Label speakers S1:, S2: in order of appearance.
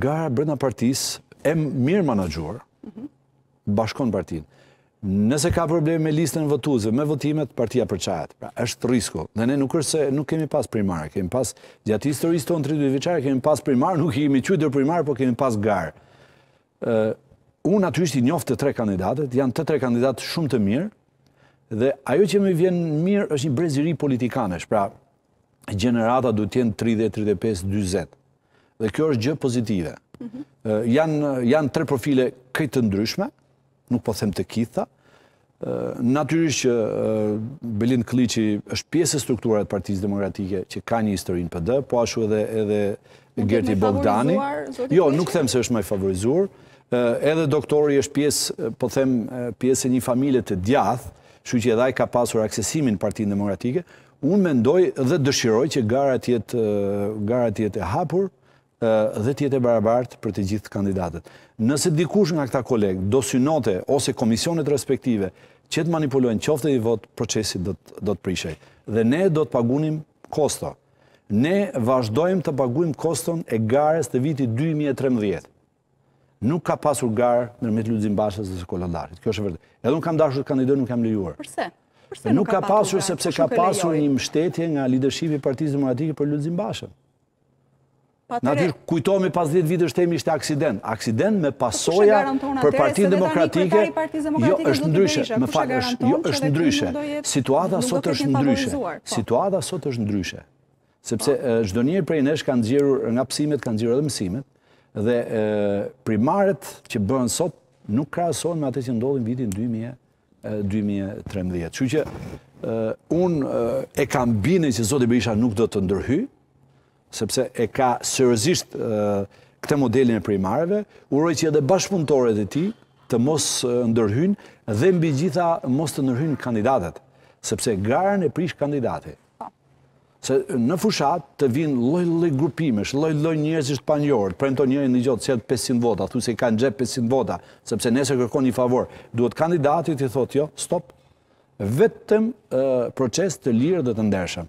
S1: gara brenda partisë e mirë menaxhuar bashkon partinë. Nëse ka probleme me listën e votuesve, me votimet, partia përqajat. Pra, është risko, Dhe ne nuk është se nuk kemi pas primarë, kemi pas gjatë historisë tonë 32 vjeçare kemi pas primarë, nuk i kemi thujdur primarë, por kemi pas garë. Ë, un natyrisht i njoftë të tre kandidatët, janë të tre kandidatë shumë të mirë dhe ajo që më vjen mirë është një brez i ri politikanesh. Pra, gjenerata duhet të 30, 35, 40 dhe kjo është gjë pozitive. Janë tre profile këjtë të ndryshme, nuk po them të kitha. Natyrisht që Belin Kliqi është pjesë e strukturat partijës demokratike që ka një historinë për dë, po ashtu edhe edhe Gerti Bogdani. Jo, nuk them se është maj favorizuar. Edhe doktori është pjesë, po them, pjesë e një familje të djathë, shu që edhaj ka pasur aksesimin partijën demokratike, unë mendoj dhe dëshiroj që gara tjetë e hapur, dhe të jetë e barabartë për të gjithë kandidatët. Nëse dikush nga këta kolegë do synote ose komisionet respektive që të manipulojnë qofte i votë, procesit do të prishej. Dhe ne do të pagunim kosto. Ne vazhdojmë të pagunim koston e gares të vitit 2013. Nuk ka pasur gare nërmet Ludzim Bashës dhe Kolandarit. Kjo është vërte. Edhe nuk kam dashur të kandidojnë, nuk kam lejuar. Përse? nuk ka pasur? sepse ka pasur një mështetje nga leadershipi partizë demokratike për Ludzim Bashën. Natyr, kujtomi pas 10 vitës të temi ishte aksident. Aksident me po pasoja për partin demokratike, jo është ndryshe, më falë, jo, është ndryshe. Situata sot është ndryshe. Po. Situata sot është ndryshe. Sepse gjdo po. njërë prej nesh kanë gjirur nga pësimet, kanë gjirur edhe mësimet, dhe primaret që bëhen sot nuk krasohen me atë që ndodhin vitin 2013. Që që unë e kam bine që Zotë Berisha nuk do të ndërhyjë, sepse e ka sërëzisht këte modelin e primareve, uroj që edhe bashkëpuntoret e ti të mos ndërhyn dhe mbi gjitha mos të ndërhyn kandidatet, sepse garen e prish kandidatet. Se në fushat të vinë loj-loj grupimesh, lojnë loj njërësisht panjorët, prejnë të njërën një gjotë qëtë 500 vota, thu se i kanë gjepë 500 vota, sepse nese kërkon një favor, duhet kandidatit i thotë jo, stop, vetëm proces të lirë dhe të ndershëm.